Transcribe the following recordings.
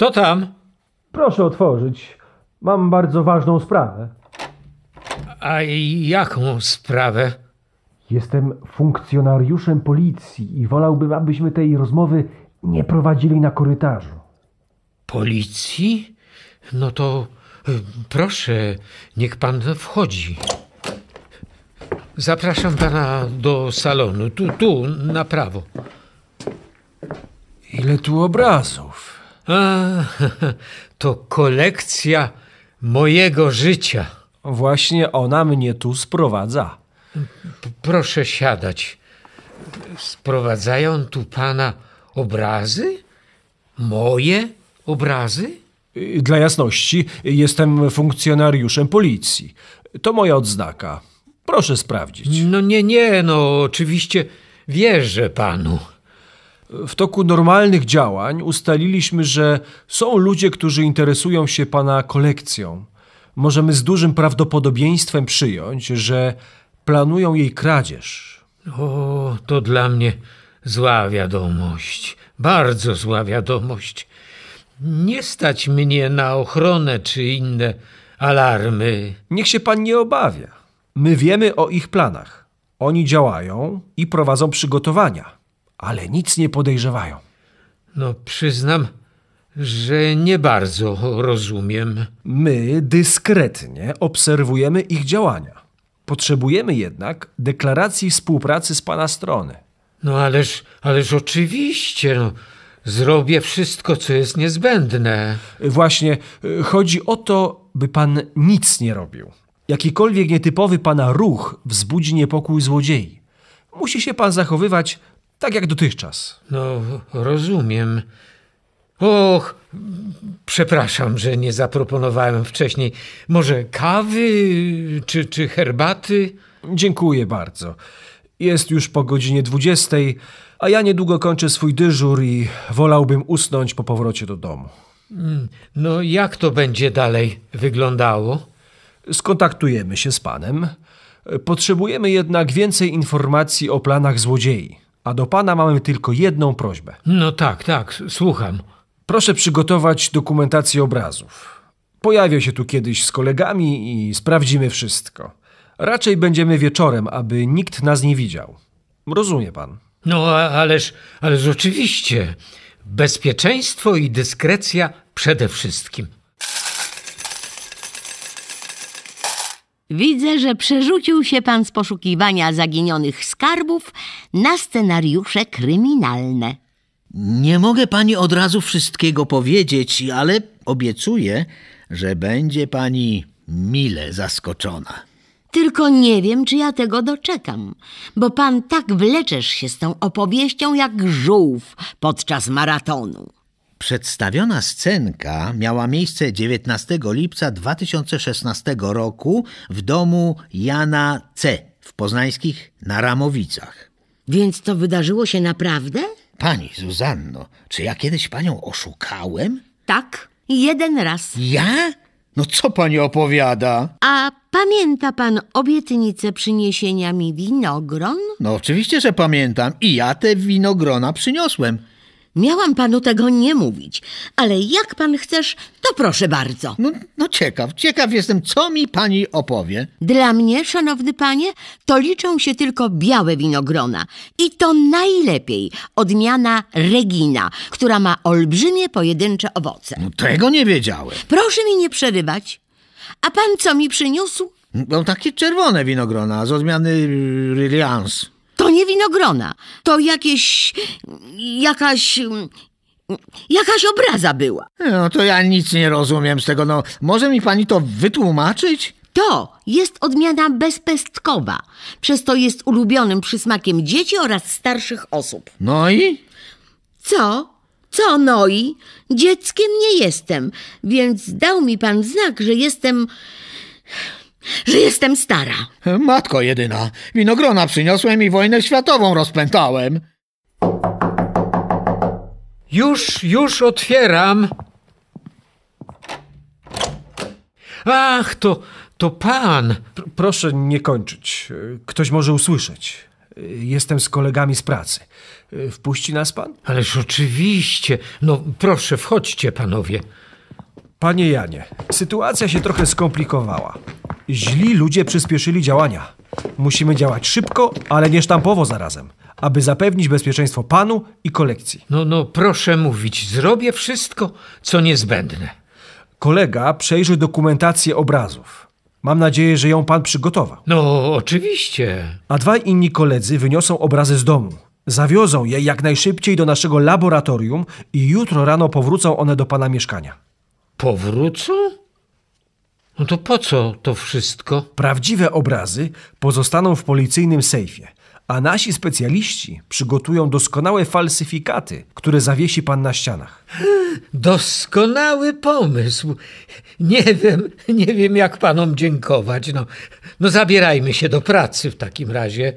Kto tam? Proszę otworzyć. Mam bardzo ważną sprawę. A jaką sprawę? Jestem funkcjonariuszem policji i wolałbym, abyśmy tej rozmowy nie prowadzili na korytarzu. Policji? No to y, proszę, niech pan wchodzi. Zapraszam pana do salonu. Tu, tu, na prawo. Ile tu obrazów? A, to kolekcja mojego życia. Właśnie ona mnie tu sprowadza. P proszę siadać. Sprowadzają tu pana obrazy? Moje obrazy? Y, dla jasności, jestem funkcjonariuszem policji. To moja odznaka. Proszę sprawdzić. No nie, nie, no oczywiście wierzę panu w toku normalnych działań ustaliliśmy, że są ludzie, którzy interesują się Pana kolekcją. Możemy z dużym prawdopodobieństwem przyjąć, że planują jej kradzież. O, to dla mnie zła wiadomość, bardzo zła wiadomość. Nie stać mnie na ochronę czy inne alarmy. Niech się pan nie obawia. My wiemy o ich planach. Oni działają i prowadzą przygotowania ale nic nie podejrzewają. No, przyznam, że nie bardzo rozumiem. My dyskretnie obserwujemy ich działania. Potrzebujemy jednak deklaracji współpracy z pana strony. No ależ, ależ oczywiście, no. zrobię wszystko, co jest niezbędne. Właśnie, y, chodzi o to, by pan nic nie robił. Jakikolwiek nietypowy pana ruch wzbudzi niepokój złodziei. Musi się pan zachowywać tak jak dotychczas. No, rozumiem. Och, przepraszam, że nie zaproponowałem wcześniej. Może kawy czy, czy herbaty? Dziękuję bardzo. Jest już po godzinie dwudziestej, a ja niedługo kończę swój dyżur i wolałbym usnąć po powrocie do domu. Mm, no, jak to będzie dalej wyglądało? Skontaktujemy się z panem. Potrzebujemy jednak więcej informacji o planach złodziei. A do pana mamy tylko jedną prośbę. No tak, tak, słucham. Proszę przygotować dokumentację obrazów. Pojawię się tu kiedyś z kolegami i sprawdzimy wszystko. Raczej będziemy wieczorem, aby nikt nas nie widział. Rozumie pan. No, ależ, ależ oczywiście. Bezpieczeństwo i dyskrecja przede wszystkim. Widzę, że przerzucił się pan z poszukiwania zaginionych skarbów na scenariusze kryminalne. Nie mogę pani od razu wszystkiego powiedzieć, ale obiecuję, że będzie pani mile zaskoczona. Tylko nie wiem, czy ja tego doczekam, bo pan tak wleczesz się z tą opowieścią jak żółw podczas maratonu. Przedstawiona scenka miała miejsce 19 lipca 2016 roku w domu Jana C. w poznańskich Ramowicach. Więc to wydarzyło się naprawdę? Pani Zuzanno, czy ja kiedyś panią oszukałem? Tak, jeden raz. Ja? No co pani opowiada? A pamięta pan obietnicę przyniesienia mi winogron? No oczywiście, że pamiętam. I ja te winogrona przyniosłem. Miałam panu tego nie mówić, ale jak pan chcesz, to proszę bardzo. No, no ciekaw, ciekaw jestem, co mi pani opowie. Dla mnie, szanowny panie, to liczą się tylko białe winogrona. I to najlepiej odmiana Regina, która ma olbrzymie pojedyncze owoce. No, tego nie wiedziałem. Proszę mi nie przerywać. A pan co mi przyniósł? No takie czerwone winogrona z odmiany y, Reliance. To nie winogrona. To jakieś... jakaś... Mm, jakaś obraza była. No to ja nic nie rozumiem z tego. No, może mi pani to wytłumaczyć? To jest odmiana bezpestkowa. Przez to jest ulubionym przysmakiem dzieci oraz starszych osób. No i? Co? Co no i? Dzieckiem nie jestem, więc dał mi pan znak, że jestem że jestem stara. Matko jedyna, winogrona przyniosłem i wojnę światową rozpętałem. Już, już otwieram. Ach, to, to pan. proszę nie kończyć. Ktoś może usłyszeć. Jestem z kolegami z pracy. Wpuści nas pan? Ależ oczywiście. No proszę, wchodźcie panowie. Panie Janie, sytuacja się trochę skomplikowała. Źli ludzie przyspieszyli działania. Musimy działać szybko, ale nie sztampowo zarazem, aby zapewnić bezpieczeństwo panu i kolekcji. No, no, proszę mówić, zrobię wszystko, co niezbędne. Kolega przejrzy dokumentację obrazów. Mam nadzieję, że ją pan przygotował. No, oczywiście. A dwaj inni koledzy wyniosą obrazy z domu. Zawiozą je jak najszybciej do naszego laboratorium i jutro rano powrócą one do pana mieszkania powrócą? No to po co to wszystko? Prawdziwe obrazy pozostaną w policyjnym sejfie, a nasi specjaliści przygotują doskonałe falsyfikaty, które zawiesi pan na ścianach. Doskonały pomysł. Nie wiem, nie wiem jak panom dziękować. No, no zabierajmy się do pracy w takim razie.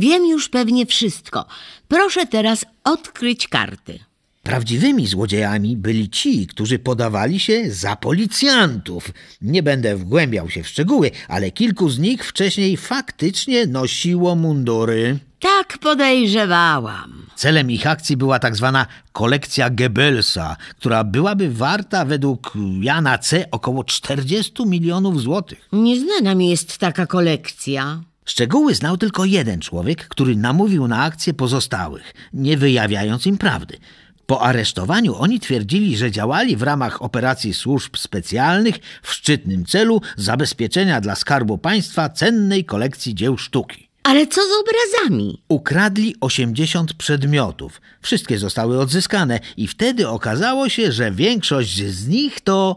Wiem już pewnie wszystko. Proszę teraz odkryć karty. Prawdziwymi złodziejami byli ci, którzy podawali się za policjantów. Nie będę wgłębiał się w szczegóły, ale kilku z nich wcześniej faktycznie nosiło mundury. Tak podejrzewałam. Celem ich akcji była tak zwana kolekcja Goebbelsa, która byłaby warta według Jana C. około 40 milionów złotych. Nieznana mi jest taka kolekcja. Szczegóły znał tylko jeden człowiek, który namówił na akcję pozostałych, nie wyjawiając im prawdy. Po aresztowaniu oni twierdzili, że działali w ramach operacji służb specjalnych w szczytnym celu zabezpieczenia dla Skarbu Państwa cennej kolekcji dzieł sztuki. Ale co z obrazami? Ukradli 80 przedmiotów. Wszystkie zostały odzyskane i wtedy okazało się, że większość z nich to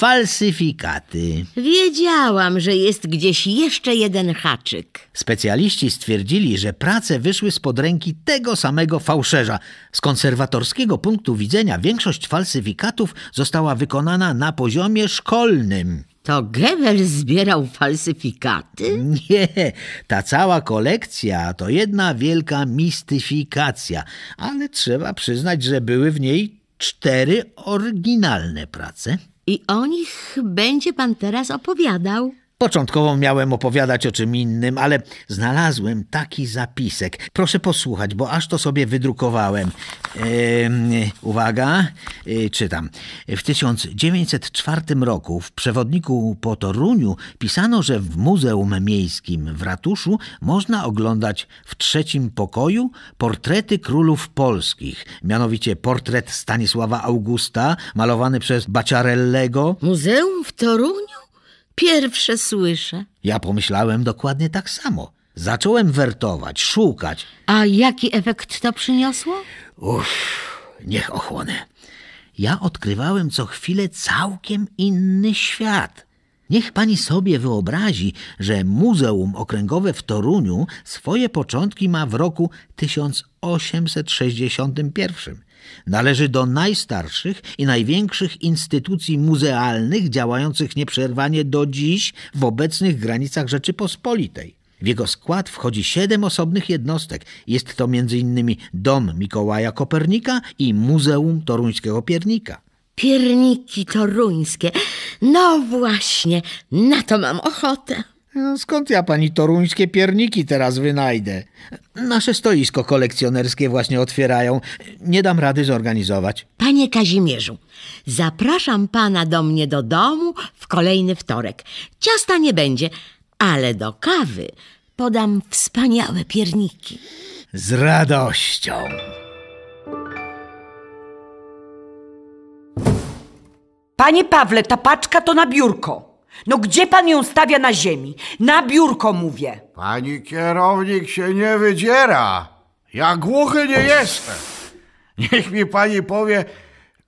falsyfikaty. Wiedziałam, że jest gdzieś jeszcze jeden haczyk. Specjaliści stwierdzili, że prace wyszły spod ręki tego samego fałszerza. Z konserwatorskiego punktu widzenia większość falsyfikatów została wykonana na poziomie szkolnym. To Gewel zbierał falsyfikaty? Nie, ta cała kolekcja to jedna wielka mistyfikacja, ale trzeba przyznać, że były w niej cztery oryginalne prace. I o nich będzie pan teraz opowiadał. Początkowo miałem opowiadać o czym innym, ale znalazłem taki zapisek. Proszę posłuchać, bo aż to sobie wydrukowałem. uwaga, y, czytam. W 1904 roku w przewodniku po Toruniu pisano, że w Muzeum Miejskim w ratuszu można oglądać w trzecim pokoju portrety królów polskich, mianowicie portret Stanisława Augusta, malowany przez Baciarellego. Muzeum w Toruniu? Pierwsze słyszę. Ja pomyślałem dokładnie tak samo. Zacząłem wertować, szukać. A jaki efekt to przyniosło? Uff, niech ochłonę. Ja odkrywałem co chwilę całkiem inny świat. Niech pani sobie wyobrazi, że Muzeum Okręgowe w Toruniu swoje początki ma w roku 1861. Należy do najstarszych i największych instytucji muzealnych działających nieprzerwanie do dziś w obecnych granicach Rzeczypospolitej. W jego skład wchodzi siedem osobnych jednostek. Jest to m.in. Dom Mikołaja Kopernika i Muzeum Toruńskiego Piernika. Pierniki toruńskie. No właśnie, na to mam ochotę. No skąd ja pani toruńskie pierniki teraz wynajdę? Nasze stoisko kolekcjonerskie właśnie otwierają. Nie dam rady zorganizować. Panie Kazimierzu, zapraszam pana do mnie do domu w kolejny wtorek. Ciasta nie będzie, ale do kawy podam wspaniałe pierniki. Z radością. Panie Pawle, ta paczka to na biurko. No gdzie pan ją stawia na ziemi? Na biurko mówię. Pani kierownik się nie wydziera. Ja głuchy nie jestem. Niech mi pani powie,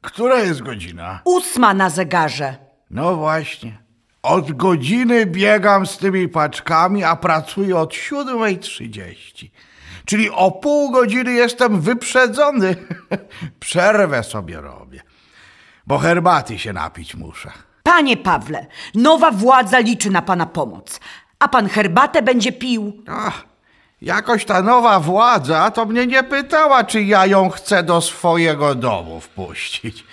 która jest godzina? Ósma na zegarze. No właśnie. Od godziny biegam z tymi paczkami, a pracuję od trzydzieści. Czyli o pół godziny jestem wyprzedzony. Przerwę sobie robię, bo herbaty się napić muszę. Panie Pawle, nowa władza liczy na pana pomoc, a pan herbatę będzie pił. Ach, jakoś ta nowa władza to mnie nie pytała, czy ja ją chcę do swojego domu wpuścić.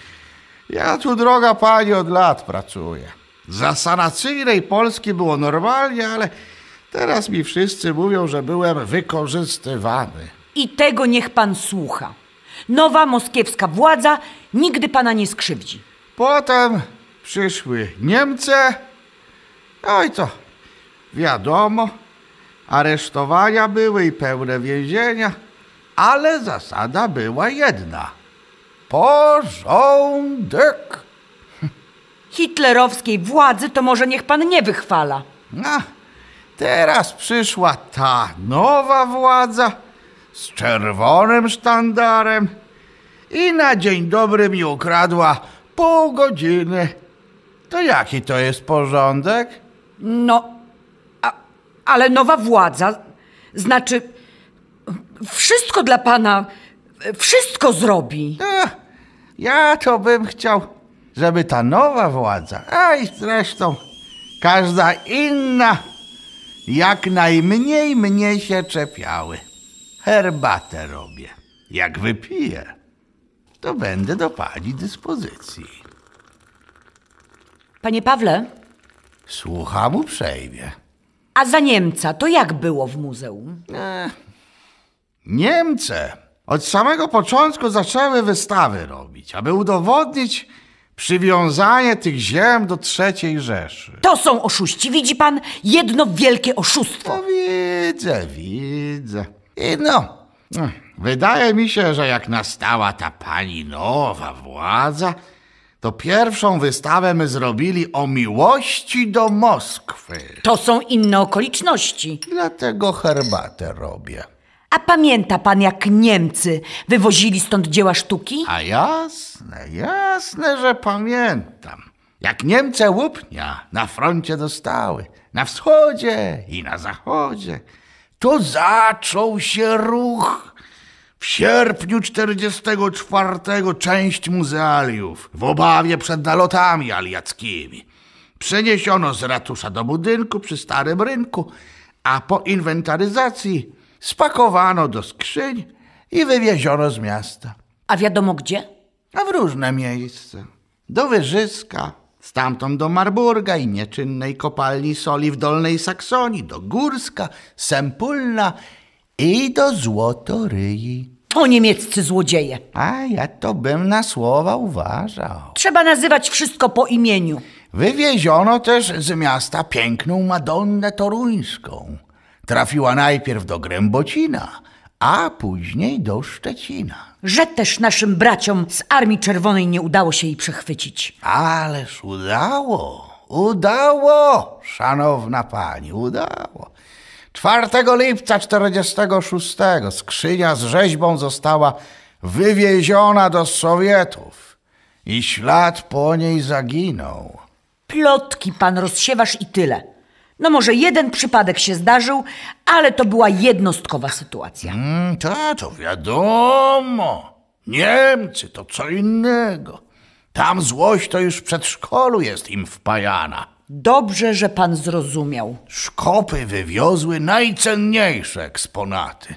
Ja tu, droga pani, od lat pracuję. Za sanacyjnej Polski było normalnie, ale teraz mi wszyscy mówią, że byłem wykorzystywany. I tego niech pan słucha. Nowa moskiewska władza nigdy pana nie skrzywdzi. Potem przyszły Niemcy. No i co? Wiadomo, aresztowania były i pełne więzienia, ale zasada była jedna. Porządek! Hitlerowskiej władzy to może niech pan nie wychwala. No, teraz przyszła ta nowa władza z czerwonym sztandarem i na dzień dobry mi ukradła pół godziny to jaki to jest porządek? No, a, ale nowa władza, znaczy, wszystko dla pana, wszystko zrobi. ja to bym chciał, żeby ta nowa władza, a i zresztą każda inna, jak najmniej mnie się czepiały. Herbatę robię. Jak wypiję, to będę do pani dyspozycji. Panie Pawle? Słucham uprzejmie. A za Niemca to jak było w muzeum? Ech. Niemce od samego początku zaczęły wystawy robić, aby udowodnić przywiązanie tych ziem do trzeciej Rzeszy. To są oszuści, widzi pan? Jedno wielkie oszustwo. No, widzę, widzę. I no, hm, wydaje mi się, że jak nastała ta pani nowa władza, to pierwszą wystawę my zrobili o miłości do Moskwy. To są inne okoliczności. Dlatego herbatę robię. A pamięta pan, jak Niemcy wywozili stąd dzieła sztuki? A jasne, jasne, że pamiętam. Jak Niemce łupnia na froncie dostały, na wschodzie i na zachodzie, to zaczął się ruch w sierpniu 44 część muzealiów w obawie przed nalotami aliackimi przeniesiono z ratusza do budynku przy Starym Rynku, a po inwentaryzacji spakowano do skrzyń i wywieziono z miasta. A wiadomo gdzie? A w różne miejsca. Do Wyżyska, stamtąd do Marburga i nieczynnej kopalni soli w Dolnej Saksonii, do Górska, Sempulna i do złotoryi. To niemieccy złodzieje. A ja to bym na słowa uważał. Trzeba nazywać wszystko po imieniu. Wywieziono też z miasta piękną Madonnę Toruńską. Trafiła najpierw do Grębocina, a później do Szczecina. Że też naszym braciom z Armii Czerwonej nie udało się jej przechwycić. Ależ udało, udało, szanowna pani, udało. 4 lipca 46 skrzynia z rzeźbą została wywieziona do Sowietów i ślad po niej zaginął. Plotki pan rozsiewasz i tyle. No może jeden przypadek się zdarzył, ale to była jednostkowa sytuacja. Mm, to wiadomo. Niemcy to co innego. Tam złość to już w przedszkolu jest im wpajana. Dobrze, że pan zrozumiał. Szkopy wywiozły najcenniejsze eksponaty.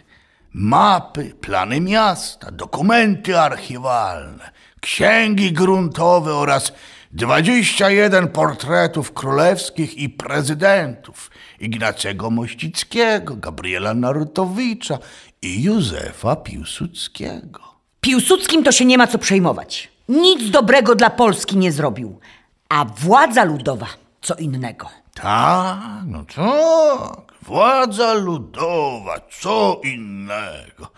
Mapy, plany miasta, dokumenty archiwalne, księgi gruntowe oraz 21 portretów królewskich i prezydentów Ignacego Mościckiego, Gabriela Narutowicza i Józefa Piłsudskiego. Piłsudskim to się nie ma co przejmować. Nic dobrego dla Polski nie zrobił. A władza ludowa co innego. Tak, no tak. Władza ludowa, co innego.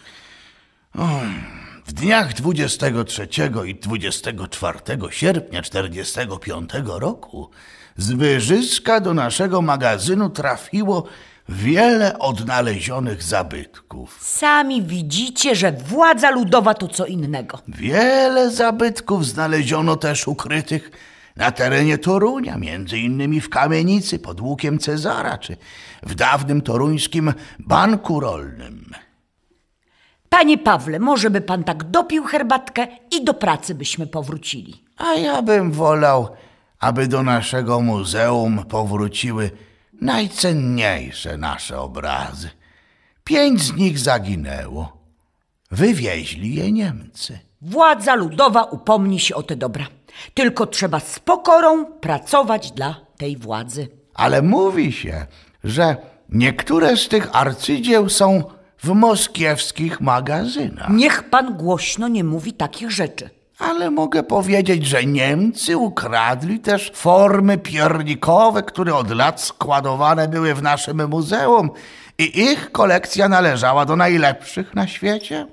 Oj. W dniach 23 i 24 sierpnia 45 roku z Wyżyska do naszego magazynu trafiło wiele odnalezionych zabytków. Sami widzicie, że władza ludowa to co innego. Wiele zabytków znaleziono też ukrytych na terenie Torunia, między innymi w Kamienicy pod łukiem Cezara, czy w dawnym toruńskim banku rolnym. Panie Pawle, może by pan tak dopił herbatkę i do pracy byśmy powrócili. A ja bym wolał, aby do naszego muzeum powróciły najcenniejsze nasze obrazy. Pięć z nich zaginęło. Wywieźli je Niemcy. Władza ludowa upomni się o te dobra. Tylko trzeba z pokorą pracować dla tej władzy. Ale mówi się, że niektóre z tych arcydzieł są w moskiewskich magazynach. Niech pan głośno nie mówi takich rzeczy. Ale mogę powiedzieć, że Niemcy ukradli też formy piernikowe, które od lat składowane były w naszym muzeum i ich kolekcja należała do najlepszych na świecie.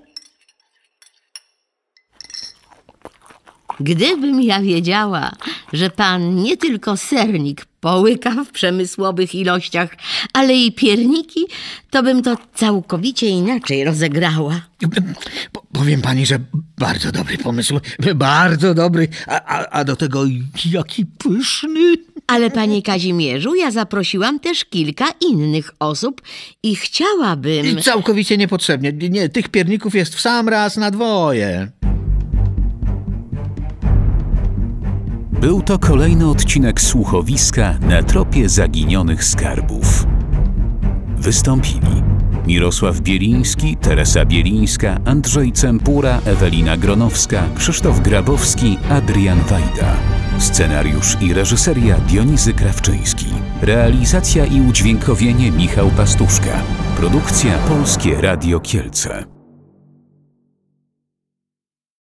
Gdybym ja wiedziała, że pan nie tylko sernik połyka w przemysłowych ilościach, ale i pierniki, to bym to całkowicie inaczej rozegrała. powiem pani, że bardzo dobry pomysł, bardzo dobry, a, a, a do tego jaki pyszny. Ale panie Kazimierzu, ja zaprosiłam też kilka innych osób i chciałabym... I całkowicie niepotrzebnie, nie, tych pierników jest w sam raz na dwoje. Był to kolejny odcinek słuchowiska na tropie zaginionych skarbów. Wystąpili Mirosław Bieliński, Teresa Bielińska, Andrzej Cempura, Ewelina Gronowska, Krzysztof Grabowski, Adrian Wajda. Scenariusz i reżyseria Dionizy Krawczyński. Realizacja i udźwiękowienie Michał Pastuszka. Produkcja Polskie Radio Kielce.